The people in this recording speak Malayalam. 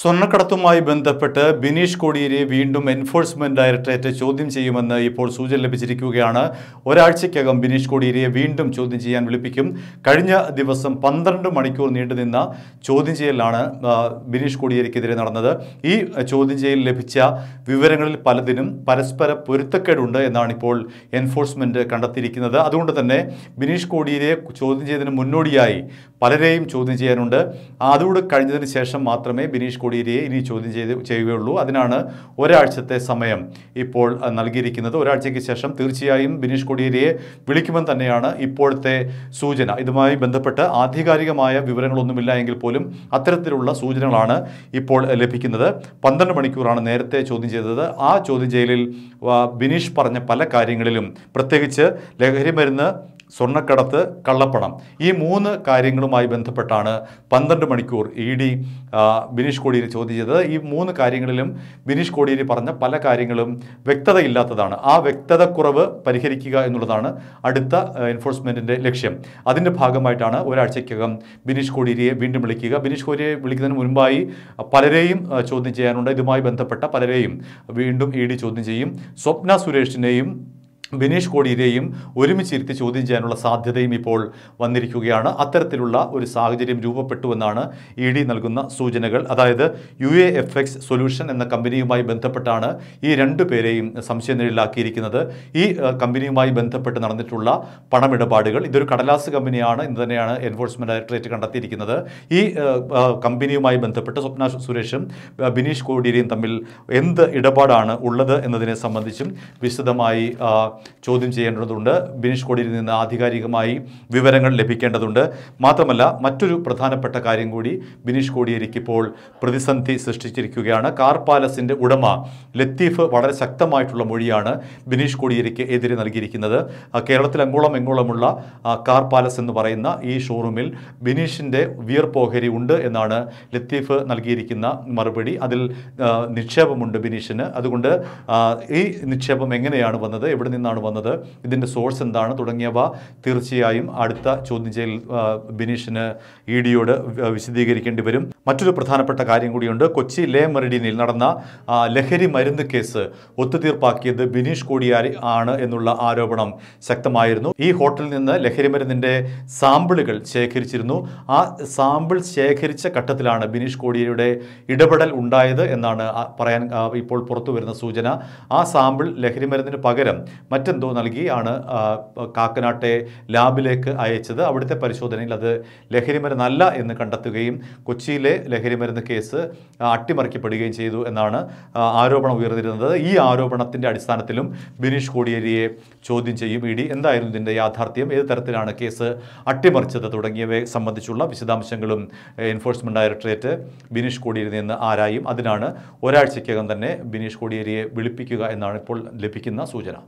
സ്വർണ്ണക്കടത്തുമായി ബന്ധപ്പെട്ട് ബിനീഷ് കോടിയേരിയെ വീണ്ടും എൻഫോഴ്സ്മെന്റ് ഡയറക്ടറേറ്റ് ചോദ്യം ചെയ്യുമെന്ന് ഇപ്പോൾ സൂചന ലഭിച്ചിരിക്കുകയാണ് ഒരാഴ്ചയ്ക്കകം ബിനീഷ് കോടിയേരിയെ വീണ്ടും ചോദ്യം ചെയ്യാൻ വിളിപ്പിക്കും കഴിഞ്ഞ ദിവസം പന്ത്രണ്ട് മണിക്കൂർ നീണ്ടുനിന്ന ചോദ്യം ചെയ്യലാണ് ബിനീഷ് കോടിയേരിക്കെതിരെ നടന്നത് ഈ ചോദ്യം ചെയ്യൽ ലഭിച്ച വിവരങ്ങളിൽ പലതിനും പരസ്പര പൊരുത്തക്കേടുണ്ട് എന്നാണ് ഇപ്പോൾ എൻഫോഴ്സ്മെന്റ് കണ്ടെത്തിയിരിക്കുന്നത് അതുകൊണ്ട് തന്നെ ബിനീഷ് കോടിയേരിയെ ചോദ്യം ചെയ്തതിന് മുന്നോടിയായി പലരെയും ചോദ്യം ചെയ്യാനുണ്ട് അതുകൂടെ കഴിഞ്ഞതിന് ശേഷം മാത്രമേ ബിനീഷ് കോടിയേരിയെ ഇനി ചോദ്യം ചെയ്ത് ചെയ്യുകയുള്ളൂ അതിനാണ് ഒരാഴ്ചത്തെ സമയം ഇപ്പോൾ നൽകിയിരിക്കുന്നത് ഒരാഴ്ചയ്ക്ക് ശേഷം തീർച്ചയായും ബിനീഷ് കോടിയേരിയെ വിളിക്കുമെന്ന് തന്നെയാണ് ഇപ്പോഴത്തെ സൂചന ഇതുമായി ബന്ധപ്പെട്ട് ആധികാരികമായ വിവരങ്ങളൊന്നുമില്ല എങ്കിൽ പോലും അത്തരത്തിലുള്ള സൂചനകളാണ് ഇപ്പോൾ ലഭിക്കുന്നത് പന്ത്രണ്ട് മണിക്കൂറാണ് നേരത്തെ ചോദ്യം ചെയ്തത് ആ ചോദ്യം ചെയ്യലിൽ ബിനീഷ് പറഞ്ഞ പല കാര്യങ്ങളിലും പ്രത്യേകിച്ച് ലഹരി മരുന്ന് സ്വർണ്ണക്കടത്ത് കള്ളപ്പണം ഈ മൂന്ന് കാര്യങ്ങളുമായി ബന്ധപ്പെട്ടാണ് പന്ത്രണ്ട് മണിക്കൂർ ഇ ഡി ബിനീഷ് കോടിയേരി ചോദിച്ചത് ഈ മൂന്ന് കാര്യങ്ങളിലും ബിനീഷ് കോടിയേരി പറഞ്ഞ പല കാര്യങ്ങളും വ്യക്തതയില്ലാത്തതാണ് ആ വ്യക്തതക്കുറവ് പരിഹരിക്കുക എന്നുള്ളതാണ് അടുത്ത എൻഫോഴ്സ്മെൻറ്റിൻ്റെ ലക്ഷ്യം അതിൻ്റെ ഭാഗമായിട്ടാണ് ഒരാഴ്ചയ്ക്കകം ബിനീഷ് കോടിയേരിയെ വീണ്ടും വിളിക്കുക ബിനീഷ് കോടിയെ വിളിക്കുന്നതിന് മുൻപായി പലരെയും ചോദ്യം ചെയ്യാനുണ്ട് ഇതുമായി ബന്ധപ്പെട്ട പലരെയും വീണ്ടും ഇ ഡി ചോദ്യം ചെയ്യും സ്വപ്ന സുരേഷിനെയും ബിനീഷ് കോടിയിലെയും ഒരുമിച്ചിരുത്തി ചോദ്യം ചെയ്യാനുള്ള സാധ്യതയും ഇപ്പോൾ വന്നിരിക്കുകയാണ് അത്തരത്തിലുള്ള ഒരു സാഹചര്യം രൂപപ്പെട്ടു എന്നാണ് ഇ ഡി നൽകുന്ന സൂചനകൾ അതായത് U A F X solution എന്ന കമ്പനിയുമായി ബന്ധപ്പെട്ടാണ് ഈ രണ്ടു പേരെയും സംശയനിലാക്കിയിരിക്കുന്നത് ഈ കമ്പനിയുമായി ബന്ധപ്പെട്ട് നടന്നിട്ടുള്ള പണമിടപാടുകൾ ഇതൊരു കടലാസ് കമ്പനിയാണ് ഇന്ന് തന്നെയാണ് എൻഫോഴ്സ്മെൻറ്റ് ഡയറക്ടറേറ്റ് കണ്ടെത്തിയിരിക്കുന്നത് ഈ കമ്പനിയുമായി ബന്ധപ്പെട്ട് സ്വപ്ന സുരേഷും ബിനീഷ് കോടിയേരിയും തമ്മിൽ എന്ത് ഇടപാടാണ് ഉള്ളത് എന്നതിനെ സംബന്ധിച്ചും വിശദമായി ചോദ്യം ചെയ്യേണ്ടതുണ്ട് ബിനീഷ് കോടിയിൽ നിന്ന് ആധികാരികമായി വിവരങ്ങൾ ലഭിക്കേണ്ടതുണ്ട് മാത്രമല്ല മറ്റൊരു പ്രധാനപ്പെട്ട കാര്യം കൂടി ബിനീഷ് കോടിയേരിക്ക് ഇപ്പോൾ പ്രതിസന്ധി സൃഷ്ടിച്ചിരിക്കുകയാണ് കാർ പാലസിൻ്റെ ഉടമ ലത്തീഫ് വളരെ ശക്തമായിട്ടുള്ള മൊഴിയാണ് ബിനീഷ് കോടിയേരിക്ക് എതിരെ നൽകിയിരിക്കുന്നത് കേരളത്തിൽ അങ്ങോളം എങ്ങോളമുള്ള കാർ പാലസ് എന്ന് പറയുന്ന ഈ ഷോറൂമിൽ ബിനീഷിൻ്റെ വിയർപ്പോഹരി ഉണ്ട് എന്നാണ് ലത്തീഫ് നൽകിയിരിക്കുന്ന മറുപടി അതിൽ നിക്ഷേപമുണ്ട് ബിനീഷിന് അതുകൊണ്ട് ഈ നിക്ഷേപം എങ്ങനെയാണ് വന്നത് എവിടെ നിന്ന് നിന്നാണ് വന്നത് ഇതിൻ്റെ സോഴ്സ് എന്താണ് തുടങ്ങിയവ തീർച്ചയായും അടുത്ത ചോദ്യം ചെയ്യൽ ബിനീഷിന് ഇ ഡിയോട് വിശദീകരിക്കേണ്ടി വരും മറ്റൊരു പ്രധാനപ്പെട്ട കാര്യം കൂടിയുണ്ട് കൊച്ചി ലേ മെറിഡിനിൽ നടന്ന ലഹരി മരുന്ന് കേസ് ഒത്തുതീർപ്പാക്കിയത് ബിനീഷ് കോടിയാരി ആണ് എന്നുള്ള ആരോപണം ശക്തമായിരുന്നു ഈ ഹോട്ടലിൽ നിന്ന് ലഹരി മരുന്നിൻ്റെ സാമ്പിളുകൾ ശേഖരിച്ചിരുന്നു ആ സാമ്പിൾ ശേഖരിച്ച ഘട്ടത്തിലാണ് ബിനീഷ് കോടിയാരിയുടെ ഇടപെടൽ ഉണ്ടായത് എന്നാണ് പറയാൻ ഇപ്പോൾ പുറത്തു വരുന്ന സൂചന ആ സാമ്പിൾ ലഹരി മരുന്നിന് പകരം മറ്റെന്തോ നൽകിയാണ് കാക്കനാട്ടെ ലാബിലേക്ക് അയച്ചത് അവിടുത്തെ പരിശോധനയിൽ അത് ലഹരിമരുന്നല്ല എന്ന് കണ്ടെത്തുകയും കൊച്ചിയിലെ ലഹരിമരുന്ന് കേസ് അട്ടിമറിക്കപ്പെടുകയും ചെയ്തു എന്നാണ് ആരോപണം ഉയർന്നിരുന്നത് ഈ ആരോപണത്തിൻ്റെ അടിസ്ഥാനത്തിലും ബിനീഷ് കോടിയേരിയെ ചോദ്യം ചെയ്യും ഇ ഡി എന്തായിരുന്നു ഇതിൻ്റെ യാഥാർത്ഥ്യം ഏത് തരത്തിലാണ് കേസ് അട്ടിമറിച്ചത് തുടങ്ങിയവയെ സംബന്ധിച്ചുള്ള വിശദാംശങ്ങളും എൻഫോഴ്സ്മെൻറ്റ് ഡയറക്ടറേറ്റ് ബിനീഷ് കോടിയേരി നിന്ന് ആരായും അതിനാണ് ഒരാഴ്ചയ്ക്കകം തന്നെ ബിനീഷ് കോടിയേരിയെ വിളിപ്പിക്കുക എന്നാണ് ഇപ്പോൾ ലഭിക്കുന്ന സൂചന